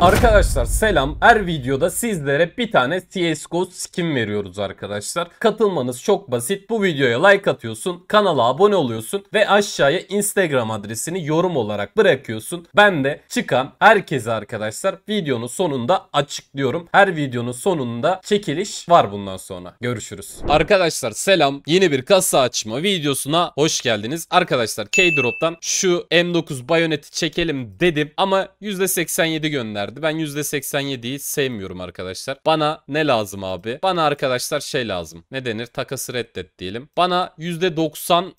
Arkadaşlar selam. Her videoda sizlere bir tane CSGO skin veriyoruz arkadaşlar. Katılmanız çok basit. Bu videoya like atıyorsun, kanala abone oluyorsun ve aşağıya Instagram adresini yorum olarak bırakıyorsun. Ben de çıkan herkese arkadaşlar videonun sonunda açıklıyorum. Her videonun sonunda çekiliş var bundan sonra. Görüşürüz. Arkadaşlar selam. Yeni bir kasa açma videosuna hoş geldiniz. Arkadaşlar K-Drop'tan şu M9 Bayonet'i çekelim dedim ama %87 gönder verdi. Ben %87'yi sevmiyorum arkadaşlar. Bana ne lazım abi? Bana arkadaşlar şey lazım. Ne denir? Takası reddet diyelim. Bana %92,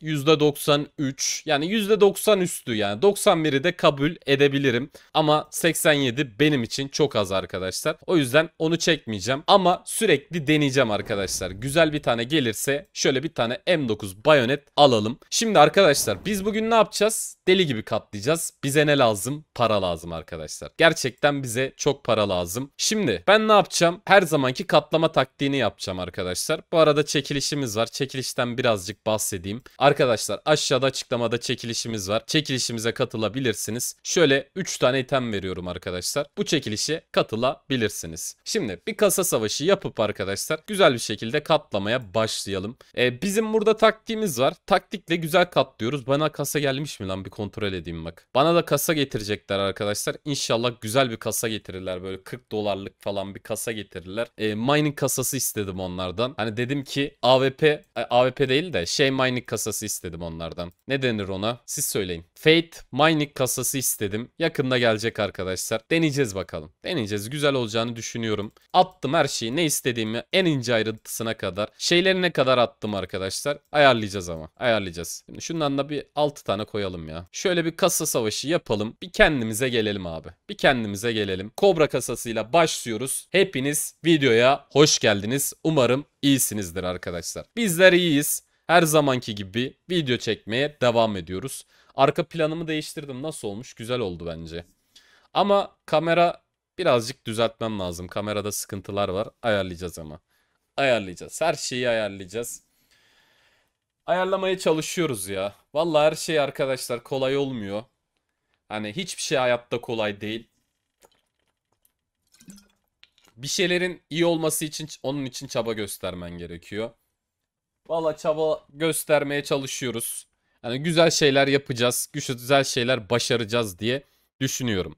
%93 yani %90 üstü yani 91'i de kabul edebilirim. Ama 87 benim için çok az arkadaşlar. O yüzden onu çekmeyeceğim. Ama sürekli deneyeceğim arkadaşlar. Güzel bir tane gelirse şöyle bir tane M9 bayonet alalım. Şimdi arkadaşlar biz bugün ne yapacağız? Deli gibi katlayacağız. Bize ne lazım? Para lazım arkadaşlar. Gerçekten bize çok para lazım. Şimdi ben ne yapacağım? Her zamanki katlama taktiğini yapacağım arkadaşlar. Bu arada çekilişimiz var. Çekilişten birazcık bahsedeyim. Arkadaşlar aşağıda açıklamada çekilişimiz var. Çekilişimize katılabilirsiniz. Şöyle 3 tane item veriyorum arkadaşlar. Bu çekilişe katılabilirsiniz. Şimdi bir kasa savaşı yapıp arkadaşlar güzel bir şekilde katlamaya başlayalım. Ee, bizim burada taktiğimiz var. Taktikle güzel katlıyoruz. Bana kasa gelmiş mi lan bir kontrol edeyim bak. Bana da kasa getirecekler arkadaşlar. İnşallah güzel bir kasa getirirler böyle 40 dolarlık falan bir kasa getirirler. E, mining kasası istedim onlardan. Hani dedim ki AWP e, AWP değil de şey mining kasası istedim onlardan. Ne denir ona? Siz söyleyin. Fate mining kasası istedim. Yakında gelecek arkadaşlar. Deneyeceğiz bakalım. Deneyeceğiz. Güzel olacağını düşünüyorum. Attım her şeyi. Ne istediğimi en ince ayrıntısına kadar. Şeylerine kadar attım arkadaşlar. Ayarlayacağız ama. Ayarlayacağız. Şimdi şundan da bir 6 tane koyalım ya. Şöyle bir kasa savaşı yapalım. Bir kendimize gelelim abi. Bir kendimize gelelim. Kobra kasasıyla başlıyoruz. Hepiniz videoya hoş geldiniz. Umarım iyisinizdir arkadaşlar. Bizler iyiyiz. Her zamanki gibi video çekmeye devam ediyoruz. Arka planımı değiştirdim. Nasıl olmuş? Güzel oldu bence. Ama kamera birazcık düzeltmem lazım. Kamerada sıkıntılar var. Ayarlayacağız ama. Ayarlayacağız. Her şeyi ayarlayacağız. Ayarlamaya çalışıyoruz ya. Vallahi her şey arkadaşlar kolay olmuyor. Hani hiçbir şey hayatta kolay değil bir şeylerin iyi olması için onun için çaba göstermen gerekiyor. Valla çaba göstermeye çalışıyoruz. Yani güzel şeyler yapacağız, güzel şeyler başaracağız diye düşünüyorum.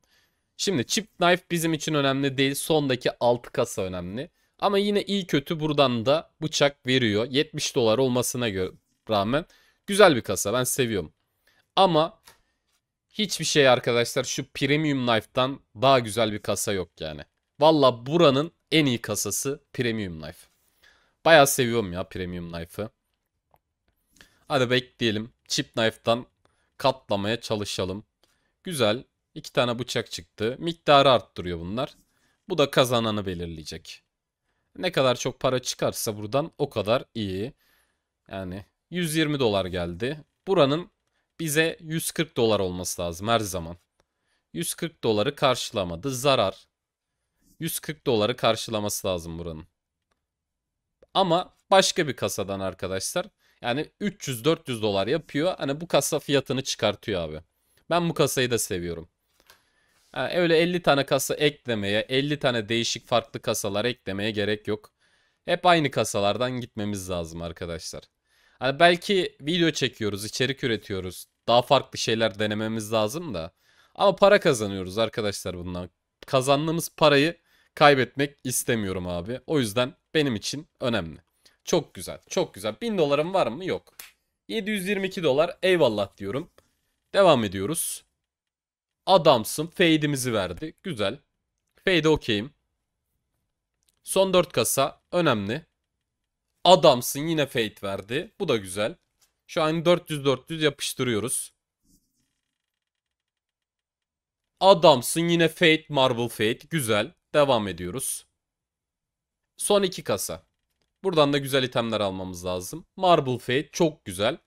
Şimdi chip knife bizim için önemli değil. Sondaki alt kasa önemli. Ama yine iyi kötü buradan da bıçak veriyor. 70 dolar olmasına göre rağmen güzel bir kasa. Ben seviyorum. Ama hiçbir şey arkadaşlar şu premium knife'dan daha güzel bir kasa yok yani. Valla buranın en iyi kasası Premium Life. Baya seviyorum ya Premium Knife'ı. Hadi bekleyelim. Chip Knife'dan katlamaya çalışalım. Güzel. İki tane bıçak çıktı. Miktarı arttırıyor bunlar. Bu da kazananı belirleyecek. Ne kadar çok para çıkarsa buradan o kadar iyi. Yani 120 dolar geldi. Buranın bize 140 dolar olması lazım her zaman. 140 doları karşılamadı. Zarar. 140 doları karşılaması lazım buranın. Ama başka bir kasadan arkadaşlar. Yani 300-400 dolar yapıyor. Hani bu kasa fiyatını çıkartıyor abi. Ben bu kasayı da seviyorum. Yani öyle 50 tane kasa eklemeye, 50 tane değişik farklı kasalar eklemeye gerek yok. Hep aynı kasalardan gitmemiz lazım arkadaşlar. Hani belki video çekiyoruz, içerik üretiyoruz. Daha farklı şeyler denememiz lazım da. Ama para kazanıyoruz arkadaşlar bundan. Kazandığımız parayı kaybetmek istemiyorum abi. O yüzden benim için önemli. Çok güzel. Çok güzel. 1000 dolarım var mı? Yok. 722 dolar. Eyvallah diyorum. Devam ediyoruz. Adamsın. Fade'imizi verdi. Güzel. Fade okeyim. Son 4 kasa. Önemli. Adamsın. Yine fade verdi. Bu da güzel. Şu an 400-400 yapıştırıyoruz. Adamsın. Yine fade. Marble fade. Güzel. Devam ediyoruz. Son iki kasa. Buradan da güzel itemler almamız lazım. Marble Fade çok güzel.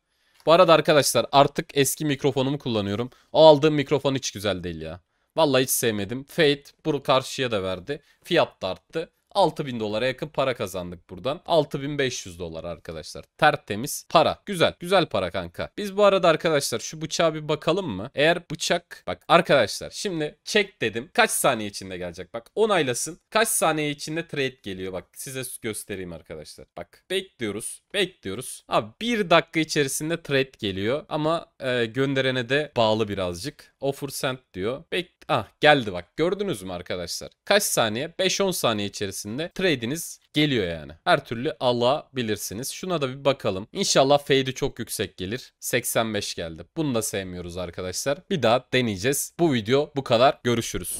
Bu arada arkadaşlar artık eski mikrofonumu kullanıyorum. O aldığım mikrofon hiç güzel değil ya. Vallahi hiç sevmedim. Fade bu karşıya da verdi. Fiyat da arttı. 6000 dolara yakın para kazandık buradan. 6500 dolar arkadaşlar. Tertemiz para. Güzel. Güzel para kanka. Biz bu arada arkadaşlar şu bıçağa bir bakalım mı? Eğer bıçak bak arkadaşlar şimdi çek dedim. Kaç saniye içinde gelecek? Bak onaylasın. Kaç saniye içinde trade geliyor? Bak size göstereyim arkadaşlar. Bak bekliyoruz. Bekliyoruz. Abi bir dakika içerisinde trade geliyor ama e, gönderene de bağlı birazcık. Offer sent diyor. Bek ah geldi bak gördünüz mü arkadaşlar? Kaç saniye? 5-10 saniye içerisinde trade'iniz geliyor yani. Her türlü alabilirsiniz. Şuna da bir bakalım. İnşallah fade'i çok yüksek gelir. 85 geldi. Bunu da sevmiyoruz arkadaşlar. Bir daha deneyeceğiz. Bu video bu kadar. Görüşürüz.